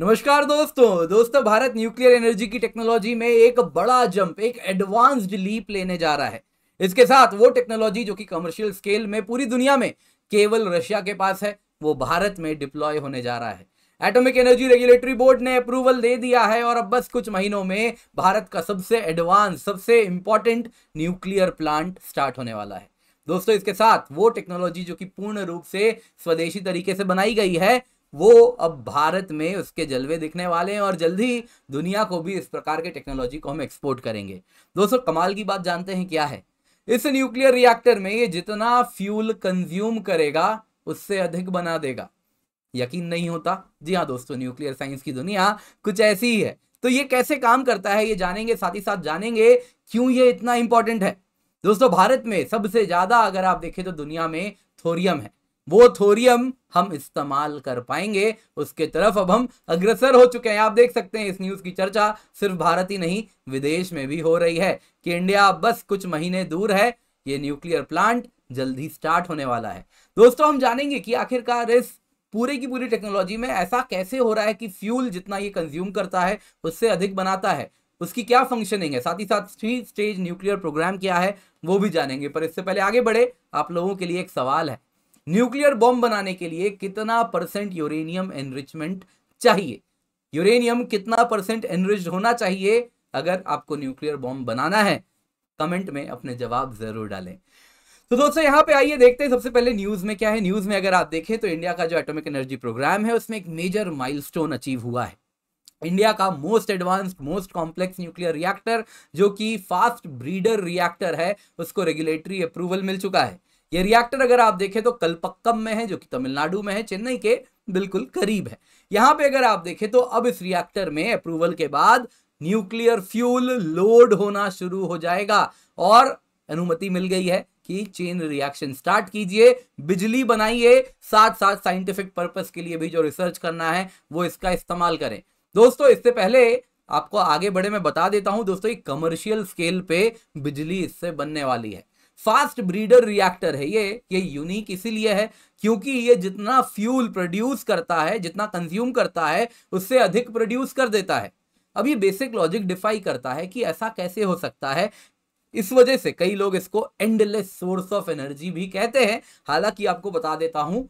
नमस्कार दोस्तों दोस्तों भारत न्यूक्लियर एनर्जी की टेक्नोलॉजी में एक बड़ा जंप एक एडवांस्ड लीप लेने जा रहा है इसके साथ वो टेक्नोलॉजी जो कि कमर्शियल स्केल में पूरी दुनिया में केवल रशिया के पास है वो भारत में डिप्लॉय होने जा रहा है एटॉमिक एनर्जी रेगुलेटरी बोर्ड ने अप्रूवल दे दिया है और अब बस कुछ महीनों में भारत का सबसे एडवांस सबसे इंपॉर्टेंट न्यूक्लियर प्लांट स्टार्ट होने वाला है दोस्तों इसके साथ वो टेक्नोलॉजी जो कि पूर्ण रूप से स्वदेशी तरीके से बनाई गई है वो अब भारत में उसके जलवे दिखने वाले हैं और जल्दी दुनिया को भी इस प्रकार के टेक्नोलॉजी को हम एक्सपोर्ट करेंगे दोस्तों कमाल की बात जानते हैं क्या है इस न्यूक्लियर रिएक्टर में ये जितना फ्यूल कंज्यूम करेगा उससे अधिक बना देगा यकीन नहीं होता जी हाँ दोस्तों न्यूक्लियर साइंस की दुनिया कुछ ऐसी ही है तो ये कैसे काम करता है ये जानेंगे साथ ही साथ जानेंगे क्यों ये इतना इंपॉर्टेंट है दोस्तों भारत में सबसे ज्यादा अगर आप देखें तो दुनिया में थोरियम है वो थोरियम हम इस्तेमाल कर पाएंगे उसके तरफ अब हम अग्रसर हो चुके हैं आप देख सकते हैं इस न्यूज़ की चर्चा सिर्फ भारत ही नहीं विदेश में भी हो रही है कि इंडिया बस कुछ महीने दूर है ये न्यूक्लियर प्लांट जल्द ही स्टार्ट होने वाला है दोस्तों हम जानेंगे कि आखिरकार इस पूरे की पूरी टेक्नोलॉजी में ऐसा कैसे हो रहा है कि फ्यूल जितना ये कंज्यूम करता है उससे अधिक बनाता है उसकी क्या फंक्शनिंग है साथ ही साथ थ्री स्टेज न्यूक्लियर प्रोग्राम क्या है वो भी जानेंगे पर इससे पहले आगे बढ़े आप लोगों के लिए एक सवाल है न्यूक्लियर बॉम्ब बनाने के लिए कितना परसेंट यूरेनियम एनरिचमेंट चाहिए यूरेनियम कितना परसेंट एनरिच होना चाहिए अगर आपको न्यूक्लियर बॉम्ब बनाना है कमेंट में अपने जवाब जरूर डालें तो दोस्तों यहां पे आइए देखते हैं सबसे पहले न्यूज में क्या है न्यूज में अगर आप देखें तो इंडिया का जो एटॉमिक एनर्जी प्रोग्राम है उसमें एक मेजर माइलस्टोन अचीव हुआ है इंडिया का most advanced most complex nuclear reactor जो कि फास्ट ब्रीडर रिएक्टर है उसको रेगुलेटरी अप्रूवल मिल चुका है ये रिएक्टर अगर आप देखें तो कलपक्कम में है जो कि तमिलनाडु में है चेन्नई के बिल्कुल करीब है यहां पे अगर आप देखें तो अब इस रिएक्टर में अप्रूवल के बाद न्यूक्लियर फ्यूल लोड होना शुरू हो जाएगा और अनुमति मिल गई है कि चेन रिएक्शन स्टार्ट कीजिए बिजली बनाइए साथ साथ साइंटिफिक पर्पज के लिए भी जो रिसर्च करना है वो इसका इस्तेमाल करें दोस्तों इससे पहले आपको आगे बढ़े मैं बता देता हूं दोस्तों ये कमर्शियल स्केल पे बिजली इससे बनने वाली है फास्ट ब्रीडर रिएक्टर है ये ये यूनिक इसीलिए है क्योंकि ये जितना फ्यूल प्रोड्यूस करता है जितना कंज्यूम करता है उससे अधिक प्रोड्यूस कर देता है अब ये बेसिक लॉजिक डिफाई करता है कि ऐसा कैसे हो सकता है इस वजह से कई लोग इसको एंडलेस सोर्स ऑफ एनर्जी भी कहते हैं हालांकि आपको बता देता हूं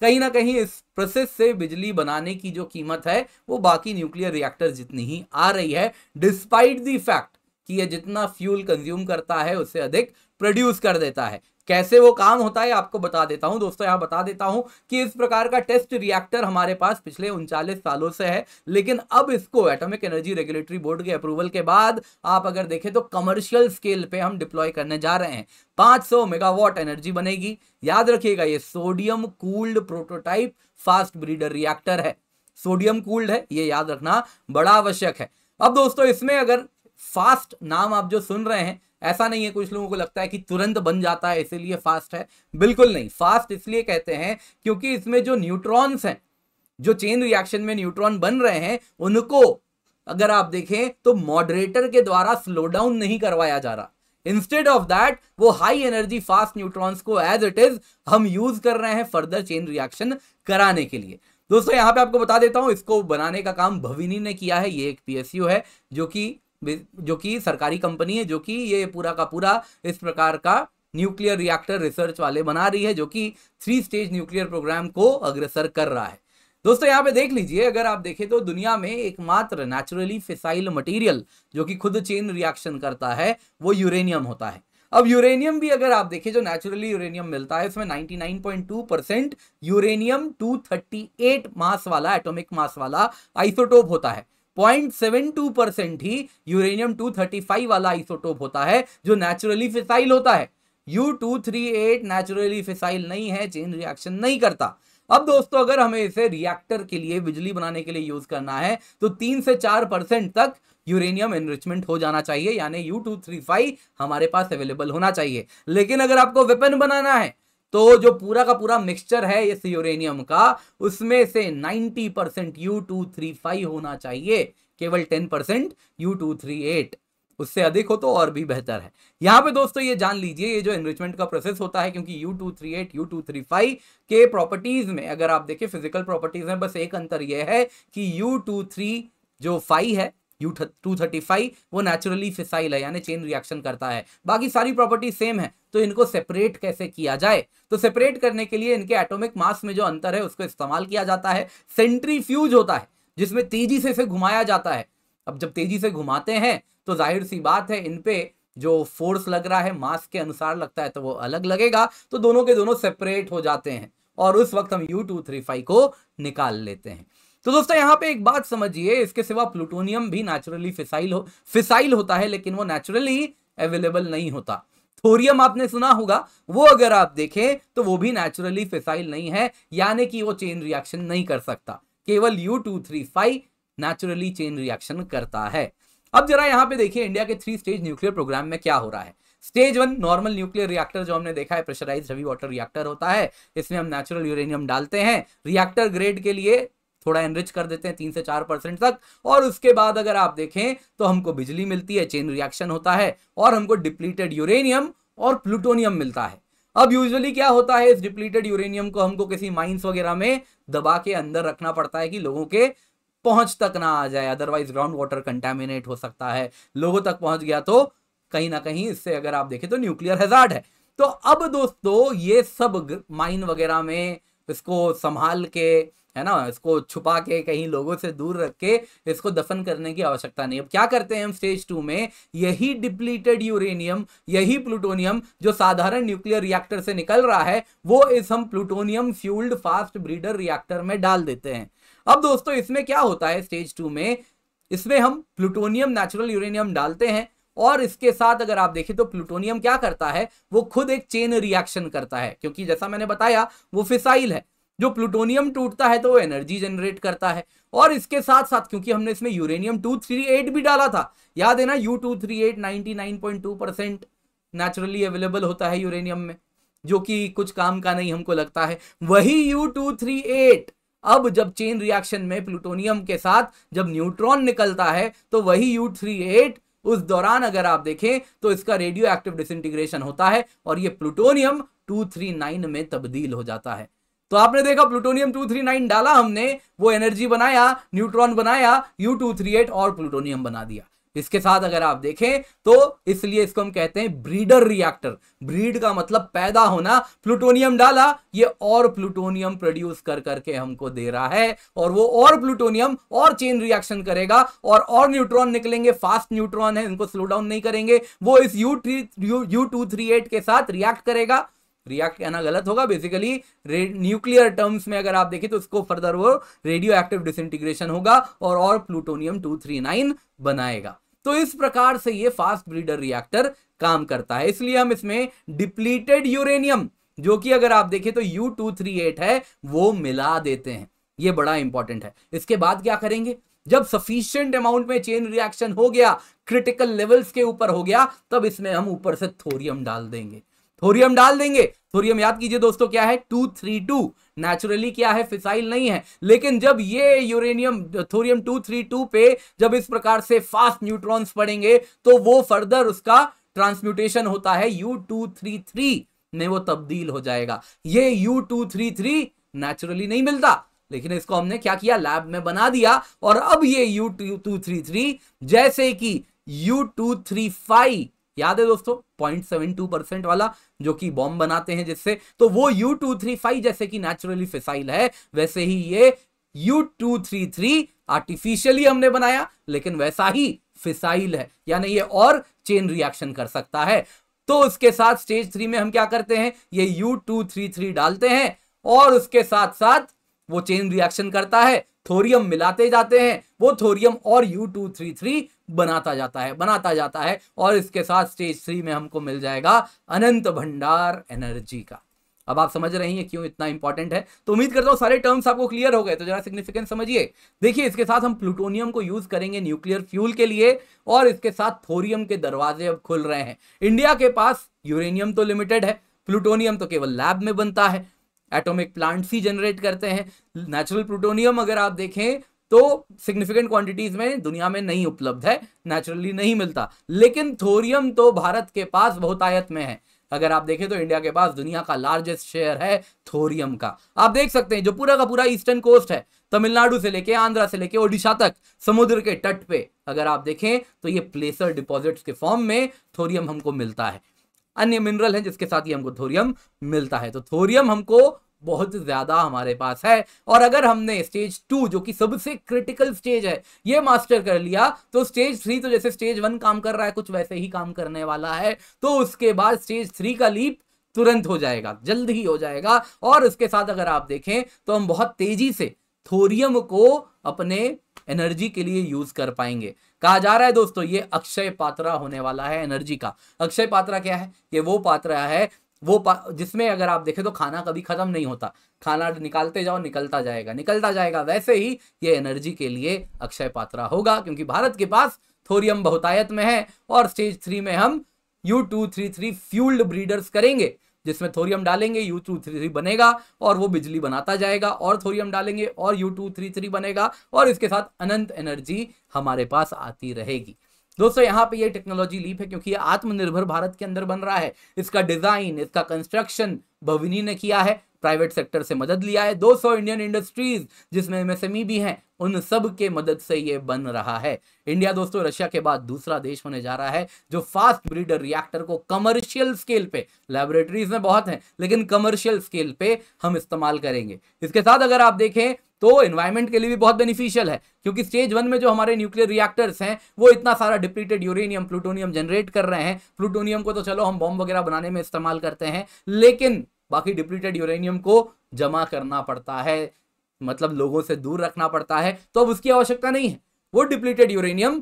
कहीं ना कहीं इस प्रोसेस से बिजली बनाने की जो कीमत है वो बाकी न्यूक्लियर रिएक्टर जितनी ही आ रही है डिस्पाइट दी फैक्ट कि ये जितना फ्यूल कंज्यूम करता है उससे अधिक प्रोड्यूस कर देता है कैसे वो काम होता है आपको बता देता हूं दोस्तों यहां बता देता हूं कि इस प्रकार का टेस्ट रिएक्टर हमारे पास पिछले उनचालीस सालों से है लेकिन अब इसको एटॉमिक एनर्जी रेगुलेटरी बोर्ड के अप्रूवल के बाद आप अगर देखें तो कमर्शियल स्केल पे हम डिप्लॉय करने जा रहे हैं 500 मेगावाट एनर्जी बनेगी याद रखिएगा ये sodium cooled prototype fast breeder reactor है सोडियम कूल्ड है ये याद रखना बड़ा आवश्यक है अब दोस्तों इसमें अगर फास्ट नाम आप जो सुन रहे हैं ऐसा नहीं है कुछ लोगों को लगता है कि तुरंत बन जाता है इसीलिए फास्ट है बिल्कुल नहीं फास्ट इसलिए कहते हैं क्योंकि इसमें जो न्यूट्रॉन्स हैं जो चेन रिएक्शन में न्यूट्रॉन बन रहे हैं उनको अगर आप देखें तो मॉडरेटर के द्वारा स्लो डाउन नहीं करवाया जा रहा इंस्टेड ऑफ दैट वो हाई एनर्जी फास्ट न्यूट्रॉन्स को एज इट इज हम यूज कर रहे हैं फर्दर चेन रिएक्शन कराने के लिए दोस्तों यहां पे आपको बता देता हूं इसको बनाने का काम भविनी ने किया है ये एक पीएसयू है जो कि जो कि सरकारी कंपनी है जो कि ये पूरा का पूरा इस प्रकार का न्यूक्लियर रिएक्टर रिसर्च वाले बना रही है जो कि थ्री स्टेज न्यूक्लियर प्रोग्राम को अग्रसर कर रहा है दोस्तों यहाँ पे देख लीजिए अगर आप देखें तो दुनिया में एकमात्र नेचुरली फिसाइल मटेरियल जो कि खुद चेन रिएक्शन करता है वो यूरेनियम होता है अब यूरेनियम भी अगर आप देखें जो नेचुरली यूरेनियम मिलता है उसमें 99.2 परसेंट यूरेनियम 238 मास वाला एटॉमिक मास वाला आइसोटोप होता है 0.72 परसेंट ही यूरेनियम 235 वाला आइसोटोप होता है जो नेचुरली फिसाइल होता है U two three eight naturally fissile नहीं है चेन रिएक्शन नहीं करता अब दोस्तों अगर हमें इसे रिएक्टर के लिए बिजली बनाने के लिए यूज करना है तो तीन से चार परसेंट तक यूरेनियम एनरिचमेंट हो जाना चाहिए यानी यू टू थ्री फाइव हमारे पास अवेलेबल होना चाहिए लेकिन अगर आपको वेपन बनाना है तो जो पूरा का पूरा मिक्सचर है इस यूरेनियम का उसमें से 90 percent U two three five होना चाहिए केवल 10 percent U two three eight उससे अधिक हो तो और भी बेहतर है यहां पे दोस्तों ये जान लीजिए ये जो एनरिचमेंट का प्रोसेस होता है क्योंकि U two three eight U two three five के प्रॉपर्टीज में अगर आप देखिए फिजिकल प्रॉपर्टीज में बस एक अंतर यह है कि यू टू थ्री जो फाइव है यू टू थर्टी फाइव वो नेचुरली फिसाइल है यानी चेन रिएक्शन करता है बाकी सारी प्रॉपर्टी सेम है तो इनको सेपरेट कैसे किया जाए तो सेपरेट करने के लिए इनके एटोमिक मास में जो अंतर है उसको इस्तेमाल किया जाता है सेंट्री होता है जिसमें तेजी से इसे घुमाया जाता है अब जब तेजी से घुमाते हैं तो जाहिर सी बात है इनपे जो फोर्स लग रहा है मास के अनुसार लगता है तो वो अलग लगेगा तो दोनों के दोनों सेपरेट हो जाते हैं और उस वक्त हम U235 को निकाल लेते हैं तो दोस्तों यहाँ पे एक बात समझिए इसके सिवा प्लूटोनियम भी नेचुरली फिसाइल हो फिसाइल होता है लेकिन वो नेचुरली अवेलेबल नहीं होता थोरियम आपने सुना होगा वो अगर आप देखें तो वो भी नेचुरली फिसाइल नहीं है यानी कि वो चेन रिएक्शन नहीं कर सकता केवल U two three five naturally chain reaction करता है अब जरा यहाँ पे देखिए इंडिया के थ्री स्टेज न्यूक्लियर प्रोग्राम में क्या हो रहा है stage one normal nuclear reactor जो हमने देखा है प्रेशराइज रवि वाटर रिएक्टर होता है इसमें हम नेचुरल यूरेनियम डालते हैं रिएक्टर ग्रेड के लिए थोड़ा एनरिच कर देते हैं तीन से चार परसेंट तक और उसके बाद अगर आप देखें तो हमको बिजली मिलती है चेन रिएक्शन होता है और हमको डिप्लीटेड यूरेनियम और प्लूटोनियम मिलता है अब यूजुअली क्या होता है इस डिप्लीटेड यूरेनियम को हमको किसी माइंस वगैरह में दबा के अंदर रखना पड़ता है कि लोगों के पहुंच तक ना आ जाए अदरवाइज ग्राउंड वाटर कंटेमिनेट हो सकता है लोगों तक पहुंच गया तो कहीं ना कहीं इससे अगर आप देखें तो न्यूक्लियर हेजार्ड है तो अब दोस्तों ये सब माइन वगैरह में इसको संभाल के है ना इसको छुपा के कहीं लोगों से दूर रख के इसको दफन करने की आवश्यकता नहीं अब क्या करते हैं हम स्टेज टू में यही डिप्लीटेड यूरेनियम यही प्लूटोनियम जो साधारण न्यूक्लियर रिएक्टर से निकल रहा है वो इस हम plutonium fuelled fast breeder reactor में डाल देते हैं अब दोस्तों इसमें क्या होता है स्टेज टू में इसमें हम प्लूटोनियम नेचुरल यूरेनियम डालते हैं और इसके साथ अगर आप देखें तो प्लूटोनियम क्या करता है वो खुद एक चेन रिएक्शन करता है क्योंकि जैसा मैंने बताया वो फिसाइल है जो प्लूटोनियम टूटता है तो वो एनर्जी जनरेट करता है और इसके साथ साथ क्योंकि हमने इसमें यूरेनियम 238 भी डाला था याद है ना U two three eight ninety nine point two percent naturally available होता है यूरेनियम में जो कि कुछ काम का नहीं हमको लगता है वही यू टू थ्री एट अब जब चेन रिएक्शन में प्लूटोनियम के साथ जब न्यूट्रॉन निकलता है तो वही यू थ्री एट उस दौरान अगर आप देखें तो इसका रेडियो एक्टिव डिसइंटीग्रेशन होता है और ये प्लूटोनियम 239 में तब्दील हो जाता है तो आपने देखा प्लूटोनियम 239 डाला हमने वो एनर्जी बनाया न्यूट्रॉन बनाया यू और प्लूटोनियम बना दिया इसके साथ अगर आप देखें तो इसलिए इसको हम कहते हैं ब्रीडर रिएक्टर ब्रीड का मतलब पैदा होना प्लूटोनियम डाला ये और प्लूटोनियम प्रोड्यूस कर करके हमको दे रहा है और वो और प्लूटोनियम और चेन रिएक्शन करेगा और और न्यूट्रॉन निकलेंगे फास्ट न्यूट्रॉन है उनको स्लो डाउन नहीं करेंगे वो इस U three U two three eight के साथ रिएक्ट करेगा रिएक्ट कहना गलत होगा बेसिकली न्यूक्लियर टर्म्स में अगर आप देखें तो इसको फर्दर वो रेडियो एक्टिव डिसइंटीग्रेशन होगा और और प्लूटोनियम 239 बनाएगा तो इस प्रकार से ये फास्ट ब्रीडर रिएक्टर काम करता है इसलिए हम इसमें डिप्लीटेड यूरेनियम जो कि अगर आप देखें तो यू है वो मिला देते हैं ये बड़ा इंपॉर्टेंट है इसके बाद क्या करेंगे जब सफिशियंट अमाउंट में चेन रिएक्शन हो गया क्रिटिकल लेवल्स के ऊपर हो गया तब इसमें हम ऊपर से थोरियम डाल देंगे थोरियम डाल देंगे थोरियम याद कीजिए दोस्तों क्या है टू थ्री टू नेचुरली क्या है फिसाइल नहीं है लेकिन जब ये uranium thorium two three two पे जब इस प्रकार से फास्ट न्यूट्रॉन्स पड़ेंगे तो वो फर्दर उसका ट्रांसम्यूटेशन होता है यू टू थ्री थ्री में वो तब्दील हो जाएगा ये U two three three naturally नहीं मिलता लेकिन इसको हमने क्या किया लैब में बना दिया और अब ये यू टू थ्री थ्री जैसे कि यू टू थ्री फाइव याद है दोस्तों टू परसेंट वाला जो कि बॉम्ब बनाते हैं जिससे तो वो यू टू थ्री फाइव जैसे कि नेचुरली फिसाइल है वैसे ही ये U two three three artificially हमने बनाया लेकिन वैसा ही फिसाइल है यानी ये और चेन रिएक्शन कर सकता है तो उसके साथ स्टेज थ्री में हम क्या करते हैं ये यू टू थ्री थ्री डालते हैं और उसके साथ साथ वो चेन रिएक्शन करता है थोरियम मिलाते जाते हैं वो थोरियम और यू टू थ्री थ्री बनाता जाता है बनाता जाता है और इसके साथ स्टेज थ्री में हमको मिल जाएगा अनंत भंडार एनर्जी का अब आप समझ रहे हैं क्यों इतना इंपॉर्टेंट है तो उम्मीद करता हूँ सारे टर्म्स आपको क्लियर हो गए तो जरा सिग्निफिकेंस समझिए देखिए इसके साथ हम प्लूटोनियम को यूज करेंगे न्यूक्लियर फ्यूल के लिए और इसके साथ थोरियम के दरवाजे अब खुल रहे हैं इंडिया के पास यूरेनियम तो लिमिटेड है प्लूटोनियम तो केवल लैब में बनता है एटॉमिक प्लांट्स ही जनरेट करते हैं नेचुरल प्लूटोनियम अगर आप देखें तो सिग्निफिकेंट क्वांटिटीज में दुनिया में नहीं उपलब्ध है नेचुरली नहीं मिलता लेकिन थोरियम तो भारत के पास बहुतायत में है अगर आप देखें तो इंडिया के पास दुनिया का लार्जेस्ट शेयर है थोरियम का आप देख सकते हैं जो पूरा का पूरा ईस्टर्न कोस्ट है तमिलनाडु से लेके आंध्रा से लेके ओडिशा तक समुद्र के तट पे अगर आप देखें तो ये प्लेसर डिपॉजिट्स के फॉर्म में थोरियम हमको मिलता है अन्य मिनरल हैं जिसके साथ ही हमको थोरियम मिलता है तो थोरियम हमको बहुत ज्यादा हमारे पास है और अगर हमने स्टेज टू जो कि सबसे क्रिटिकल स्टेज है ये मास्टर कर लिया तो स्टेज थ्री तो जैसे स्टेज वन काम कर रहा है कुछ वैसे ही काम करने वाला है तो उसके बाद स्टेज थ्री का लीप तुरंत हो जाएगा जल्द ही हो जाएगा और उसके साथ अगर आप देखें तो हम बहुत तेजी से थोरियम को अपने एनर्जी के लिए यूज कर पाएंगे कहा जा रहा है दोस्तों ये अक्षय पात्रा होने वाला है एनर्जी का अक्षय पात्रा क्या है ये वो पात्रा है वो जिसमें अगर आप देखें तो खाना कभी खत्म नहीं होता खाना निकालते जाओ निकलता जाएगा निकलता जाएगा वैसे ही ये एनर्जी के लिए अक्षय पात्रा होगा क्योंकि भारत के पास थोरियम बहुतायत में है और स्टेज थ्री में हम U two three three fuelled breeders करेंगे जिसमें थोरियम डालेंगे यू टू थ्री थ्री बनेगा और वो बिजली बनाता जाएगा और थोरियम डालेंगे और यू टू थ्री थ्री बनेगा और इसके साथ अनंत एनर्जी हमारे पास आती रहेगी दोस्तों यहाँ पे ये टेक्नोलॉजी लीप है क्योंकि ये आत्मनिर्भर भारत के अंदर बन रहा है इसका डिजाइन इसका कंस्ट्रक्शन भविनी ने किया है प्राइवेट सेक्टर से मदद लिया है 200 इंडियन इंडस्ट्रीज जिसमें एमएसएमई भी हैं उन सब के मदद से ये बन रहा है इंडिया दोस्तों रशिया के बाद दूसरा देश होने जा रहा है जो फास्ट ब्रीडर रिएक्टर को कमर्शियल स्केल पे लेबोरेटरीज में बहुत हैं लेकिन कमर्शियल स्केल पे हम इस्तेमाल करेंगे इसके साथ अगर आप देखें तो इन्वायरमेंट के लिए भी बहुत बेनिफिशियल है क्योंकि स्टेज वन में जो हमारे न्यूक्लियर रिएक्टर्स हैं वो इतना सारा डिप्लीटेड यूरेनियम प्लूटोनियम जनरेट कर रहे हैं प्लूटोनियम को तो चलो हम बॉम्ब वगैरह बनाने में इस्तेमाल करते हैं लेकिन बाकी डिप्लीटेड यूरेनियम को जमा करना पड़ता है मतलब लोगों से दूर रखना पड़ता है तो अब उसकी आवश्यकता नहीं है वो depleted uranium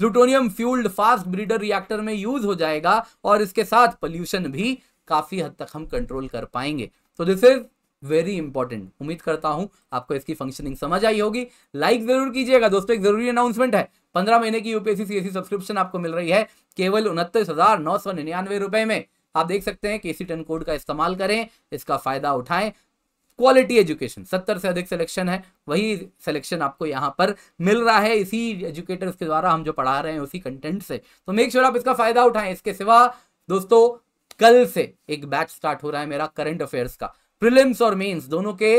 plutonium fuelled fast breeder reactor में यूज हो जाएगा और इसके साथ पॉल्यूशन भी काफी हद तक हम कंट्रोल कर पाएंगे तो दिस इज वेरी इंपॉर्टेंट उम्मीद करता हूं आपको इसकी फंक्शनिंग समझ आई होगी लाइक जरूर कीजिएगा दोस्तों एक जरूरी अनाउंसमेंट है पंद्रह महीने की यूपीएससी सब्सक्रिप्शन e आपको मिल रही है केवल उनतीस हजार नौ सौ निन्यानवे रुपए में आप देख सकते हैं केसी टन कोड का इस्तेमाल करें इसका फ़ायदा उठाएं क्वालिटी एजुकेशन सत्तर से अधिक सिलेक्शन है वही सिलेक्शन आपको यहाँ पर मिल रहा है इसी एजुकेटर्स के द्वारा हम जो पढ़ा रहे हैं उसी कंटेंट से तो मेक श्योर sure आप इसका फ़ायदा उठाएं इसके सिवा दोस्तों कल से एक बैच स्टार्ट हो रहा है मेरा करंट अफेयर्स का प्रिलिम्स और मेन्स दोनों के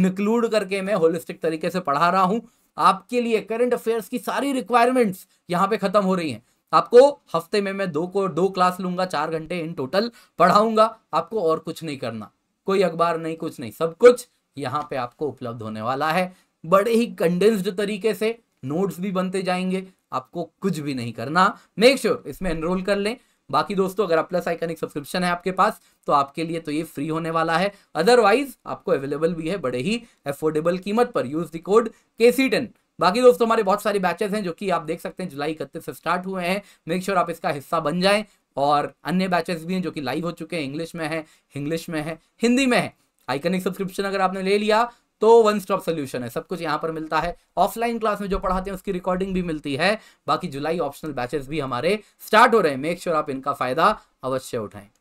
इंक्लूड करके मैं होलिस्टिक तरीके से पढ़ा रहा हूँ आपके लिए करंट अफेयर्स की सारी रिक्वायरमेंट्स यहाँ पे खत्म हो रही हैं आपको हफ्ते में मैं दो को दो क्लास लूंगा चार घंटे इन टोटल पढ़ाऊंगा आपको और कुछ नहीं करना कोई अखबार नहीं कुछ नहीं सब कुछ यहाँ पे आपको उपलब्ध होने वाला है बड़े ही कंडेंस्ड तरीके से नोट्स भी बनते जाएंगे आपको कुछ भी नहीं करना मेक श्योर sure, इसमें एनरोल कर लें बाकी दोस्तों अगर प्लस आइकनिक सब्सक्रिप्शन है आपके पास तो आपके लिए तो ये फ्री होने वाला है अदरवाइज आपको अवेलेबल भी है बड़े ही अफोर्डेबल कीमत पर यूज द कोड के सी टेन बाकी दोस्तों हमारे बहुत सारे बैचेस हैं जो कि आप देख सकते हैं जुलाई इकतीस से स्टार्ट हुए हैं मेक श्योर आप इसका हिस्सा बन जाएं और अन्य बैचेस भी हैं जो कि लाइव हो चुके हैं इंग्लिश में है इंग्लिश में है हिंदी में है आइकनिक सब्सक्रिप्शन अगर आपने ले लिया तो वन स्टॉप सोल्यूशन है सब कुछ यहाँ पर मिलता है ऑफलाइन क्लास में जो पढ़ाते हैं उसकी रिकॉर्डिंग भी मिलती है बाकी जुलाई ऑप्शनल बैचेस भी हमारे स्टार्ट हो रहे हैं मेक श्योर sure आप इनका फायदा अवश्य उठाएं